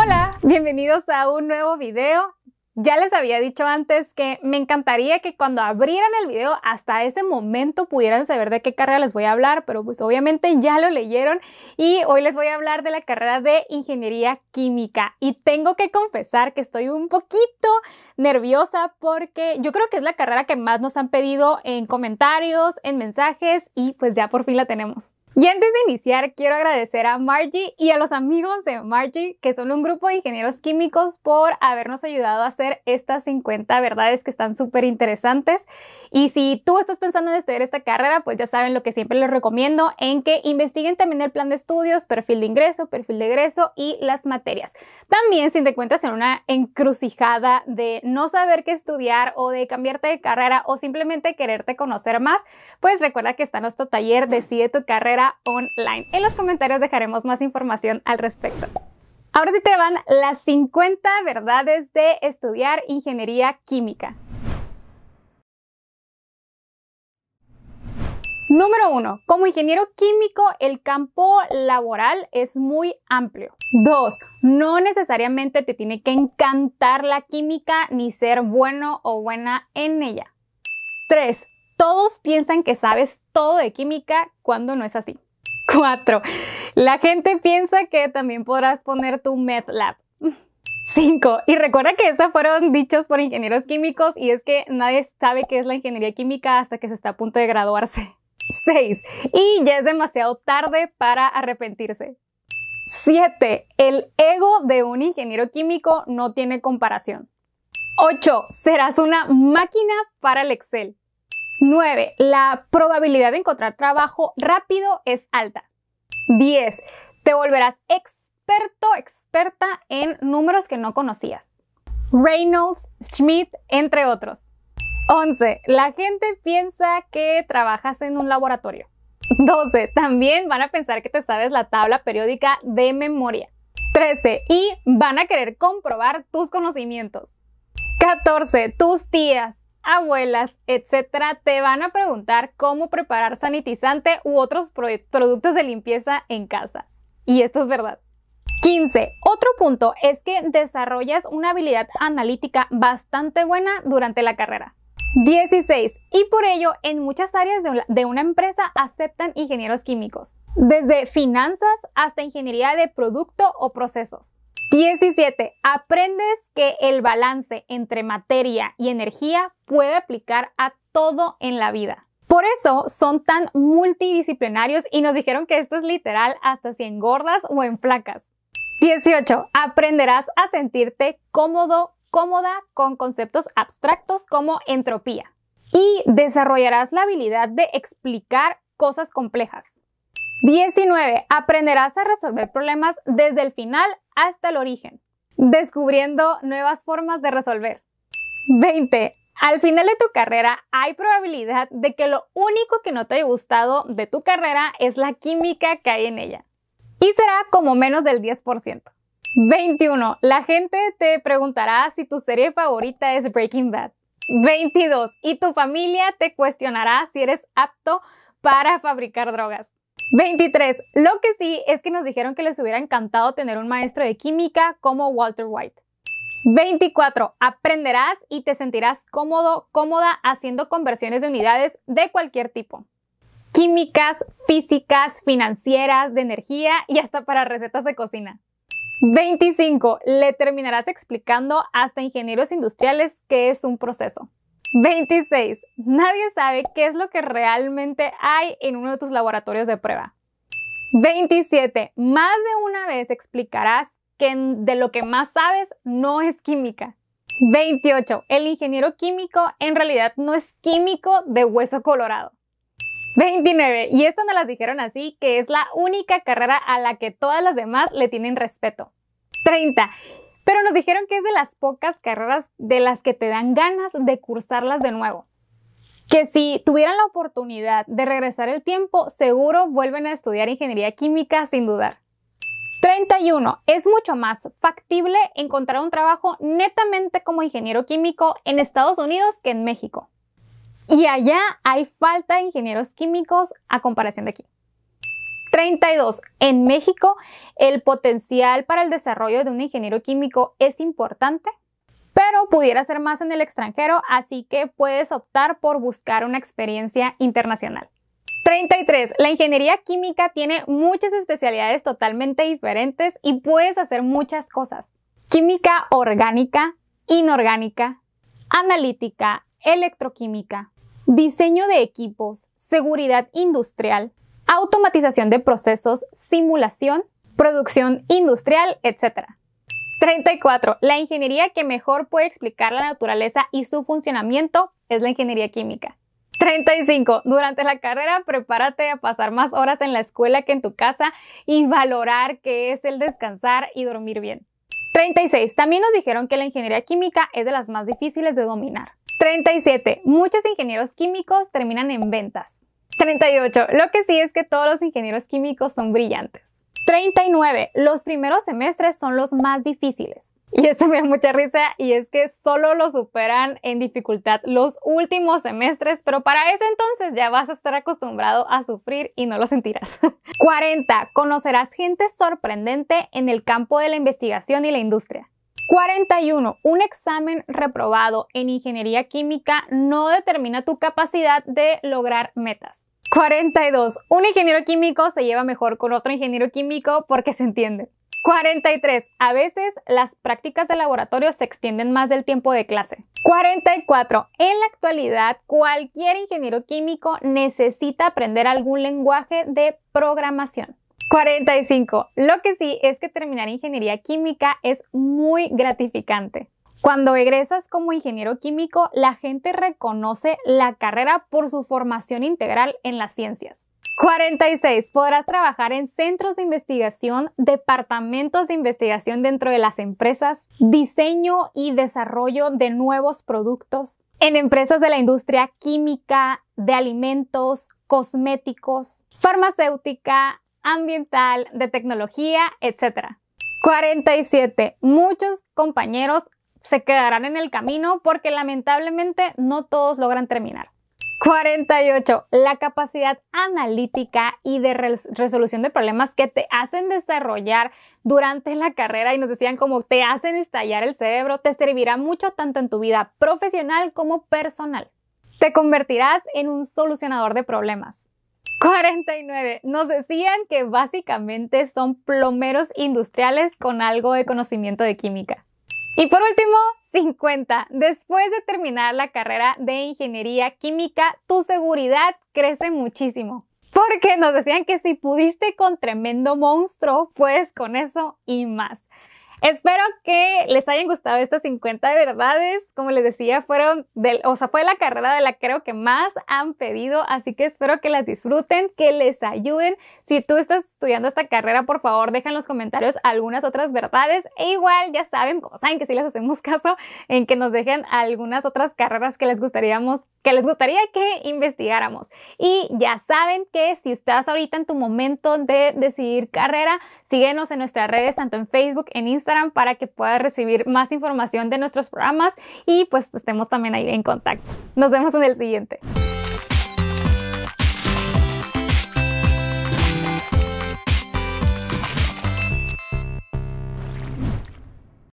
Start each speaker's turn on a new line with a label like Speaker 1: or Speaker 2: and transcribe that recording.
Speaker 1: Hola, bienvenidos a un nuevo video. Ya les había dicho antes que me encantaría que cuando abrieran el video hasta ese momento pudieran saber de qué carrera les voy a hablar, pero pues obviamente ya lo leyeron y hoy les voy a hablar de la carrera de Ingeniería Química y tengo que confesar que estoy un poquito nerviosa porque yo creo que es la carrera que más nos han pedido en comentarios, en mensajes y pues ya por fin la tenemos. Y antes de iniciar, quiero agradecer a Margie y a los amigos de Margie, que son un grupo de ingenieros químicos, por habernos ayudado a hacer estas 50 verdades que están súper interesantes. Y si tú estás pensando en estudiar esta carrera, pues ya saben lo que siempre les recomiendo, en que investiguen también el plan de estudios, perfil de ingreso, perfil de egreso y las materias. También si te encuentras en una encrucijada de no saber qué estudiar o de cambiarte de carrera o simplemente quererte conocer más, pues recuerda que está nuestro taller Decide tu carrera online. En los comentarios dejaremos más información al respecto. Ahora sí te van las 50 verdades de estudiar ingeniería química. Número 1. Como ingeniero químico, el campo laboral es muy amplio. 2. No necesariamente te tiene que encantar la química ni ser bueno o buena en ella. 3. Todos piensan que sabes todo de química cuando no es así. 4. La gente piensa que también podrás poner tu lab. 5. Y recuerda que esos fueron dichos por ingenieros químicos y es que nadie sabe qué es la ingeniería química hasta que se está a punto de graduarse. 6. Y ya es demasiado tarde para arrepentirse. 7. El ego de un ingeniero químico no tiene comparación. 8. Serás una máquina para el Excel. 9. La probabilidad de encontrar trabajo rápido es alta. 10. Te volverás experto, experta en números que no conocías. Reynolds, Schmidt, entre otros. 11. La gente piensa que trabajas en un laboratorio. 12. También van a pensar que te sabes la tabla periódica de memoria. 13. Y van a querer comprobar tus conocimientos. 14. Tus tías, abuelas, etcétera, te van a preguntar cómo preparar sanitizante u otros productos de limpieza en casa. Y esto es verdad. 15. Otro punto es que desarrollas una habilidad analítica bastante buena durante la carrera. 16. Y por ello, en muchas áreas de una empresa aceptan ingenieros químicos, desde finanzas hasta ingeniería de producto o procesos. 17. Aprendes que el balance entre materia y energía puede aplicar a todo en la vida. Por eso son tan multidisciplinarios y nos dijeron que esto es literal hasta si engordas o en flacas. 18. Aprenderás a sentirte cómodo, cómoda con conceptos abstractos como entropía. Y desarrollarás la habilidad de explicar cosas complejas. 19. Aprenderás a resolver problemas desde el final hasta el origen, descubriendo nuevas formas de resolver. 20. Al final de tu carrera hay probabilidad de que lo único que no te haya gustado de tu carrera es la química que hay en ella. Y será como menos del 10%. 21. La gente te preguntará si tu serie favorita es Breaking Bad. 22. Y tu familia te cuestionará si eres apto para fabricar drogas. 23. Lo que sí es que nos dijeron que les hubiera encantado tener un maestro de química como Walter White. 24. Aprenderás y te sentirás cómodo, cómoda haciendo conversiones de unidades de cualquier tipo. Químicas, físicas, financieras, de energía y hasta para recetas de cocina. 25. Le terminarás explicando hasta ingenieros industriales qué es un proceso. 26. Nadie sabe qué es lo que realmente hay en uno de tus laboratorios de prueba. 27. Más de una vez explicarás que de lo que más sabes no es química. 28. El ingeniero químico en realidad no es químico de hueso colorado. 29. Y esta no las dijeron así, que es la única carrera a la que todas las demás le tienen respeto. 30. Pero nos dijeron que es de las pocas carreras de las que te dan ganas de cursarlas de nuevo. Que si tuvieran la oportunidad de regresar el tiempo, seguro vuelven a estudiar ingeniería química sin dudar. 31. Es mucho más factible encontrar un trabajo netamente como ingeniero químico en Estados Unidos que en México. Y allá hay falta de ingenieros químicos a comparación de aquí. 32. En México, ¿el potencial para el desarrollo de un ingeniero químico es importante? pero pudiera ser más en el extranjero, así que puedes optar por buscar una experiencia internacional. 33. La ingeniería química tiene muchas especialidades totalmente diferentes y puedes hacer muchas cosas. Química orgánica, inorgánica, analítica, electroquímica, diseño de equipos, seguridad industrial, automatización de procesos, simulación, producción industrial, etc. 34. La ingeniería que mejor puede explicar la naturaleza y su funcionamiento es la ingeniería química. 35. Durante la carrera, prepárate a pasar más horas en la escuela que en tu casa y valorar qué es el descansar y dormir bien. 36. También nos dijeron que la ingeniería química es de las más difíciles de dominar. 37. Muchos ingenieros químicos terminan en ventas. 38. Lo que sí es que todos los ingenieros químicos son brillantes. 39. Los primeros semestres son los más difíciles. Y esto me da mucha risa y es que solo lo superan en dificultad los últimos semestres, pero para ese entonces ya vas a estar acostumbrado a sufrir y no lo sentirás. 40. Conocerás gente sorprendente en el campo de la investigación y la industria. 41. Un examen reprobado en ingeniería química no determina tu capacidad de lograr metas. 42. Un ingeniero químico se lleva mejor con otro ingeniero químico porque se entiende. 43. A veces las prácticas de laboratorio se extienden más del tiempo de clase. 44. En la actualidad, cualquier ingeniero químico necesita aprender algún lenguaje de programación. 45. Lo que sí es que terminar ingeniería química es muy gratificante. Cuando egresas como ingeniero químico, la gente reconoce la carrera por su formación integral en las ciencias. 46. Podrás trabajar en centros de investigación, departamentos de investigación dentro de las empresas, diseño y desarrollo de nuevos productos, en empresas de la industria química, de alimentos, cosméticos, farmacéutica, ambiental, de tecnología, etc. 47. Muchos compañeros se quedarán en el camino porque lamentablemente no todos logran terminar. 48. La capacidad analítica y de resolución de problemas que te hacen desarrollar durante la carrera y nos decían como te hacen estallar el cerebro, te servirá mucho tanto en tu vida profesional como personal. Te convertirás en un solucionador de problemas. 49. Nos decían que básicamente son plomeros industriales con algo de conocimiento de química. Y por último, 50. Después de terminar la carrera de ingeniería química, tu seguridad crece muchísimo. Porque nos decían que si pudiste con tremendo monstruo, pues con eso y más. Espero que les hayan gustado estas 50 verdades. Como les decía, fueron del, o sea, fue la carrera de la que creo que más han pedido, así que espero que las disfruten, que les ayuden. Si tú estás estudiando esta carrera, por favor, dejan en los comentarios algunas otras verdades e igual ya saben, como saben que sí les hacemos caso en que nos dejen algunas otras carreras que les gustaríamos que les gustaría que investigáramos. Y ya saben que si estás ahorita en tu momento de decidir carrera, síguenos en nuestras redes tanto en Facebook, en Instagram para que puedas recibir más información de nuestros programas y pues estemos también ahí en contacto. Nos vemos en el siguiente.